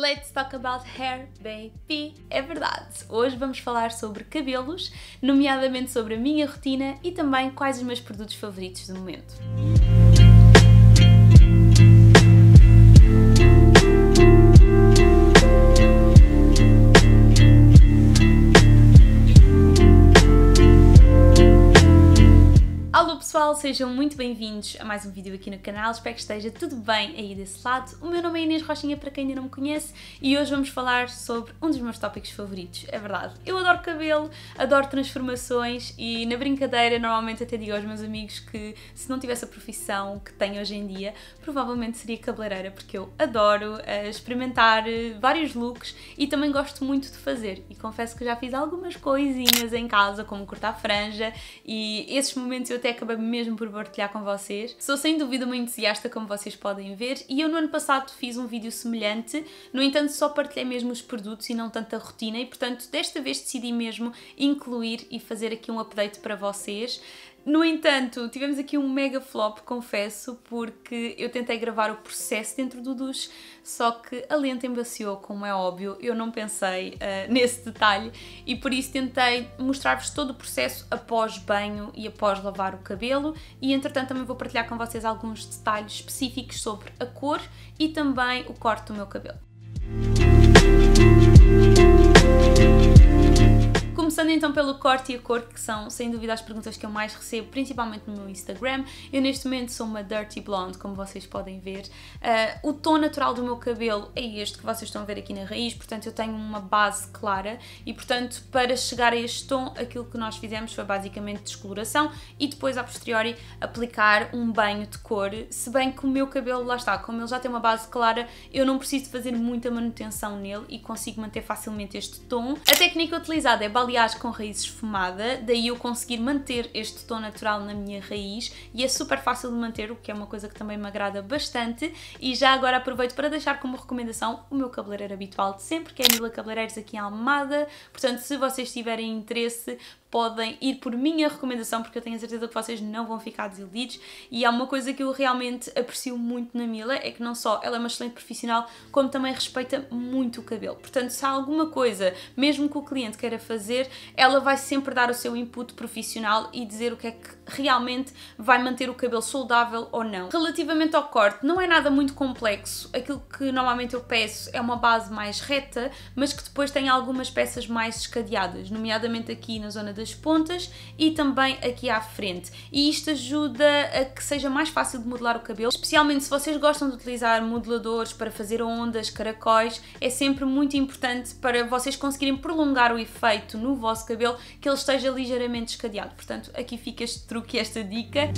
Let's talk about hair, baby! É verdade! Hoje vamos falar sobre cabelos, nomeadamente sobre a minha rotina e também quais os meus produtos favoritos do momento. sejam muito bem-vindos a mais um vídeo aqui no canal, espero que esteja tudo bem aí desse lado. O meu nome é Inês Rochinha, para quem ainda não me conhece, e hoje vamos falar sobre um dos meus tópicos favoritos, é verdade. Eu adoro cabelo, adoro transformações e na brincadeira normalmente até digo aos meus amigos que se não tivesse a profissão que tenho hoje em dia, provavelmente seria cabeleireira, porque eu adoro eh, experimentar eh, vários looks e também gosto muito de fazer. E confesso que já fiz algumas coisinhas em casa, como cortar franja, e esses momentos eu até acabei mesmo mesmo por partilhar com vocês. Sou sem dúvida uma entusiasta, como vocês podem ver, e eu no ano passado fiz um vídeo semelhante, no entanto só partilhei mesmo os produtos e não tanto a rotina, e portanto desta vez decidi mesmo incluir e fazer aqui um update para vocês. No entanto, tivemos aqui um mega flop, confesso, porque eu tentei gravar o processo dentro do duche, só que a lente embaciou, como é óbvio, eu não pensei uh, nesse detalhe e por isso tentei mostrar-vos todo o processo após banho e após lavar o cabelo e entretanto também vou partilhar com vocês alguns detalhes específicos sobre a cor e também o corte do meu cabelo começando então pelo corte e a cor, que são sem dúvida as perguntas que eu mais recebo, principalmente no meu Instagram. Eu neste momento sou uma Dirty Blonde, como vocês podem ver. Uh, o tom natural do meu cabelo é este que vocês estão a ver aqui na raiz, portanto eu tenho uma base clara e portanto para chegar a este tom aquilo que nós fizemos foi basicamente descoloração e depois a posteriori aplicar um banho de cor, se bem que o meu cabelo, lá está, como ele já tem uma base clara, eu não preciso fazer muita manutenção nele e consigo manter facilmente este tom. A técnica utilizada é balear aliás com raiz esfumada, daí eu conseguir manter este tom natural na minha raiz e é super fácil de manter, o que é uma coisa que também me agrada bastante. E já agora aproveito para deixar como recomendação o meu cabeleireiro habitual de sempre, que é Mila Cabeleireiros aqui em Almada. Portanto, se vocês tiverem interesse, podem ir por minha recomendação, porque eu tenho a certeza que vocês não vão ficar desiludidos. E há uma coisa que eu realmente aprecio muito na Mila: é que não só ela é uma excelente profissional, como também respeita muito o cabelo. Portanto, se há alguma coisa, mesmo que o cliente queira fazer, ela vai sempre dar o seu input profissional e dizer o que é que realmente vai manter o cabelo saudável ou não. Relativamente ao corte, não é nada muito complexo. Aquilo que normalmente eu peço é uma base mais reta, mas que depois tem algumas peças mais escadeadas, nomeadamente aqui na zona das pontas e também aqui à frente. E isto ajuda a que seja mais fácil de modelar o cabelo, especialmente se vocês gostam de utilizar modeladores para fazer ondas, caracóis, é sempre muito importante para vocês conseguirem prolongar o efeito no vosso cabelo que ele esteja ligeiramente escadeado. Portanto, aqui fica este truque e esta dica.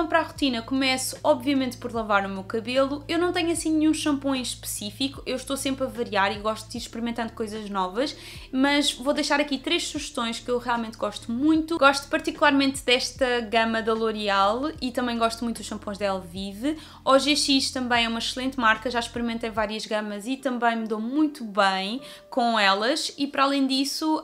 então para a rotina começo obviamente por lavar o meu cabelo. Eu não tenho assim nenhum shampoo em específico, eu estou sempre a variar e gosto de ir experimentando coisas novas, mas vou deixar aqui três sugestões que eu realmente gosto muito. Gosto particularmente desta gama da L'Oreal e também gosto muito dos shampoos da Elvive. O GX também é uma excelente marca, já experimentei várias gamas e também me dou muito bem com elas e para além disso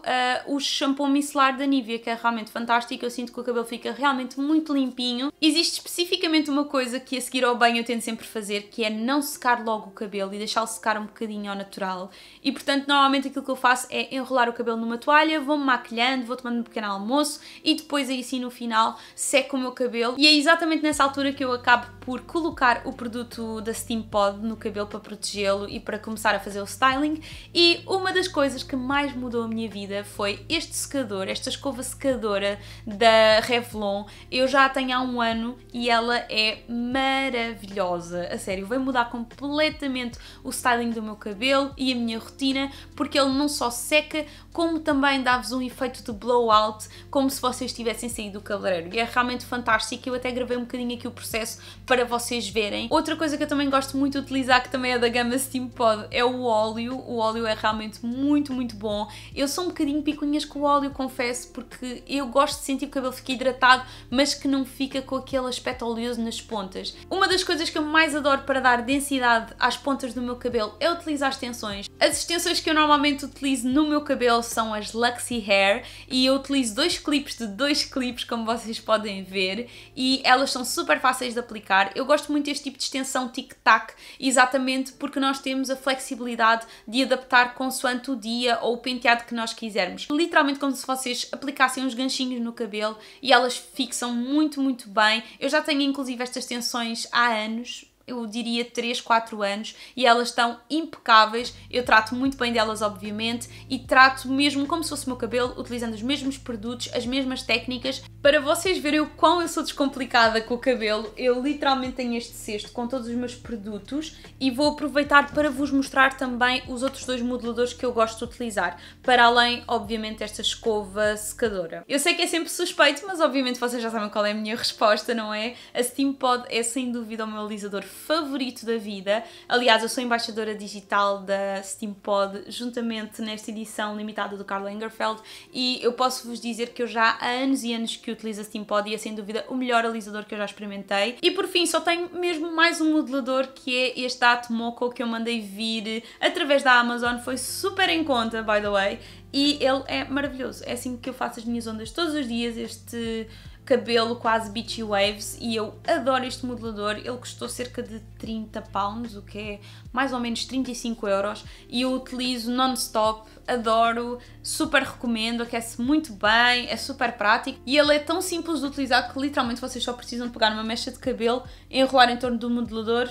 uh, o shampoo micelar da Nivea que é realmente fantástico, eu sinto que o cabelo fica realmente muito limpinho. Existe existe especificamente uma coisa que a seguir ao banho eu tento sempre fazer, que é não secar logo o cabelo e deixá-lo secar um bocadinho ao natural. E portanto, normalmente aquilo que eu faço é enrolar o cabelo numa toalha, vou-me maquilhando, vou tomando um pequeno almoço e depois aí sim no final seco o meu cabelo. E é exatamente nessa altura que eu acabo por colocar o produto da Steam Pod no cabelo para protegê-lo e para começar a fazer o styling. E uma das coisas que mais mudou a minha vida foi este secador, esta escova secadora da Revlon. Eu já a tenho há um ano e ela é maravilhosa, a sério, vai mudar completamente o styling do meu cabelo e a minha rotina, porque ele não só seca, como também dá-vos um efeito de blowout, como se vocês tivessem saído do cabeleireiro. E é realmente fantástico, eu até gravei um bocadinho aqui o processo para para vocês verem. Outra coisa que eu também gosto muito de utilizar, que também é da gama Steam Pod, é o óleo. O óleo é realmente muito, muito bom. Eu sou um bocadinho picuinhas com o óleo, confesso, porque eu gosto de sentir que o cabelo fica hidratado, mas que não fica com aquele aspecto oleoso nas pontas. Uma das coisas que eu mais adoro para dar densidade às pontas do meu cabelo é utilizar as extensões. As extensões que eu normalmente utilizo no meu cabelo são as Luxy Hair e eu utilizo dois clipes de dois clipes, como vocês podem ver, e elas são super fáceis de aplicar eu gosto muito deste tipo de extensão tic-tac, exatamente porque nós temos a flexibilidade de adaptar consoante o dia ou o penteado que nós quisermos. Literalmente como se vocês aplicassem uns ganchinhos no cabelo e elas fixam muito, muito bem. Eu já tenho inclusive estas extensões há anos, eu diria 3, 4 anos e elas estão impecáveis. Eu trato muito bem delas, obviamente, e trato mesmo como se fosse o meu cabelo, utilizando os mesmos produtos, as mesmas técnicas para vocês verem o quão eu sou descomplicada com o cabelo, eu literalmente tenho este cesto com todos os meus produtos e vou aproveitar para vos mostrar também os outros dois modeladores que eu gosto de utilizar, para além, obviamente, desta escova secadora. Eu sei que é sempre suspeito, mas obviamente vocês já sabem qual é a minha resposta, não é? A Steam Pod é sem dúvida o meu alisador favorito da vida. Aliás, eu sou embaixadora digital da Steam Pod, juntamente nesta edição limitada do Karl Lagerfeld, e eu posso vos dizer que eu já há anos e anos que utiliza Steam Pod e é sem dúvida o melhor alisador que eu já experimentei. E por fim, só tenho mesmo mais um modelador que é este Atmoco que eu mandei vir através da Amazon, foi super em conta, by the way, e ele é maravilhoso. É assim que eu faço as minhas ondas todos os dias, este cabelo quase beachy waves e eu adoro este modelador, ele custou cerca de 30 pounds, o que é mais ou menos 35 euros e eu utilizo non-stop, adoro, super recomendo, aquece muito bem, é super prático e ele é tão simples de utilizar que literalmente vocês só precisam pegar uma mecha de cabelo, enrolar em torno do modelador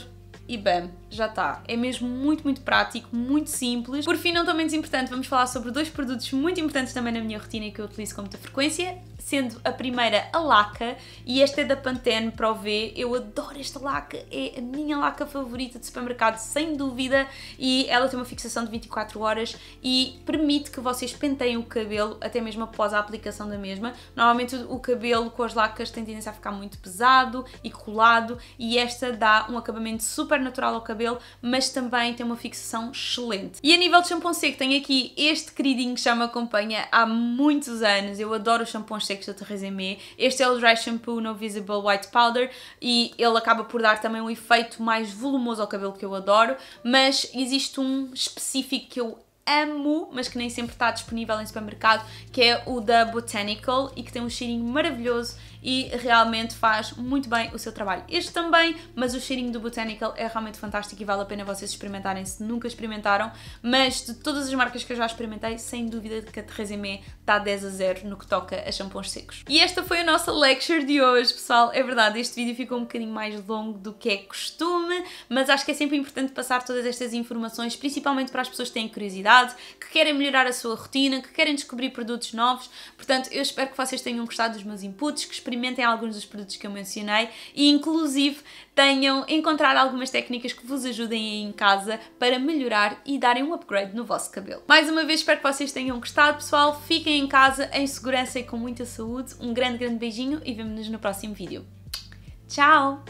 e bam, já está. É mesmo muito, muito prático, muito simples. Por fim, não tão menos importante, vamos falar sobre dois produtos muito importantes também na minha rotina e que eu utilizo com muita frequência, sendo a primeira a laca, e esta é da Pantene Pro V. Eu adoro esta laca, é a minha laca favorita de supermercado, sem dúvida, e ela tem uma fixação de 24 horas e permite que vocês penteiem o cabelo até mesmo após a aplicação da mesma. Normalmente o cabelo com as lacas tem tendência a ficar muito pesado e colado, e esta dá um acabamento super natural ao cabelo cabelo, mas também tem uma fixação excelente. E a nível de shampoo seco, tenho aqui este queridinho que já me acompanha há muitos anos. Eu adoro os shampoos secos da Theresa May. Este é o Dry Shampoo No Visible White Powder e ele acaba por dar também um efeito mais volumoso ao cabelo que eu adoro, mas existe um específico que eu amo, mas que nem sempre está disponível em supermercado, que é o da Botanical e que tem um cheirinho maravilhoso e realmente faz muito bem o seu trabalho. Este também, mas o cheirinho do Botanical é realmente fantástico e vale a pena vocês experimentarem se nunca experimentaram, mas de todas as marcas que eu já experimentei, sem dúvida que a Teresa Mé está 10 a 0 no que toca a shampoos secos. E esta foi a nossa lecture de hoje, pessoal. É verdade, este vídeo ficou um bocadinho mais longo do que é costume, mas acho que é sempre importante passar todas estas informações, principalmente para as pessoas que têm curiosidade, que querem melhorar a sua rotina, que querem descobrir produtos novos. Portanto, eu espero que vocês tenham gostado dos meus inputs, que experimentem alguns dos produtos que eu mencionei e inclusive tenham encontrar algumas técnicas que vos ajudem aí em casa para melhorar e darem um upgrade no vosso cabelo. Mais uma vez espero que vocês tenham gostado, pessoal. Fiquem em casa em segurança e com muita saúde. Um grande, grande beijinho e vemo-nos no próximo vídeo. Tchau!